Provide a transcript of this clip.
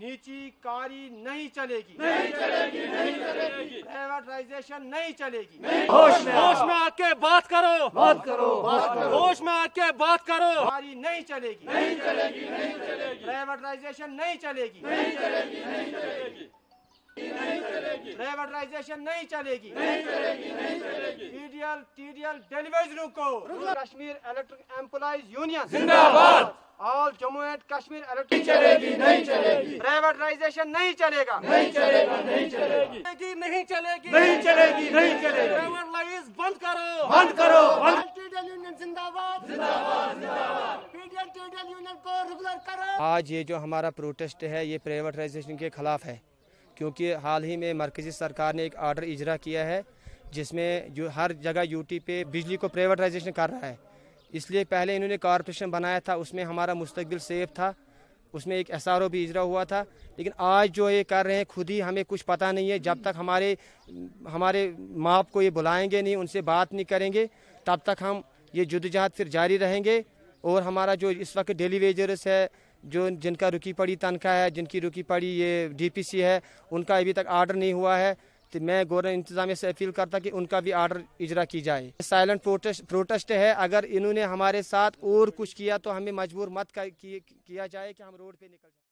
नीची कारी नहीं चलेगी नहीं चलेगी नहीं चलेगी प्राइवेटाइजेशन नहीं चलेगी होश में होश में आके बात करो बात करो होश में आके बात करो कारी नहीं चलेगी नहीं चलेगी नहीं चलेगी प्राइवेटाइजेशन नहीं चलेगी नहीं चलेगी नहीं चलेगी प्राइवेटाइजेशन नहीं चलेगी नहीं चलेगी नहीं चलेगी टीडीएल टीडीएल रुको कश्मीर इलेक्ट्रिक एम्प्लॉइज यूनियन जिंदाबाद all Jammu and Kashmir electric चलेगी नहीं चलेगी प्राइवेटाइजेशन नहीं चलेगा नहीं चलेगा नहीं चलेगी नहीं चलेगी नहीं चलेगी नहीं चलेगी प्राइवेटाइज बंद करो बंद करो जिंदाबाद जिंदाबाद जिंदाबाद यूनियन को रेगुलर करो आज ये जो हमारा प्रोटेस्ट है ये प्राइवेटाइजेशन के खिलाफ है क्योंकि हाल ही में मरकज़ी सरकार ने एक आर्डर इजरा किया है जिसमें जो हर जगह यूटी पे बिजली को प्राइवेटाइजेशन कर रहा है इसलिए पहले इन्होंने कॉरपोरेशन बनाया था उसमें हमारा मुस्तबिल सेफ था उसमें एक एस आर ओ भी इजरा हुआ था लेकिन आज जो ये कर रहे हैं खुद ही हमें कुछ पता नहीं है जब तक हमारे हमारे माँ को ये बुलाएंगे नहीं उनसे बात नहीं करेंगे तब तक हम ये जदोजहद फिर जारी रहेंगे और हमारा जो इस वक्त डेली वेजर्स है जो जिनका रुकी पड़ी तनख्वाह है जिनकी रुकी पड़ी ये डीपीसी है उनका अभी तक आर्डर नहीं हुआ है तो मैं गवर्नर इंतजामिया से अपील करता कि उनका भी आर्डर इजरा की जाए साइलेंट प्रोटेस्ट प्रोटेस्ट है अगर इन्होंने हमारे साथ और कुछ किया तो हमें मजबूर मत किया जाए कि हम रोड पे निकल जाए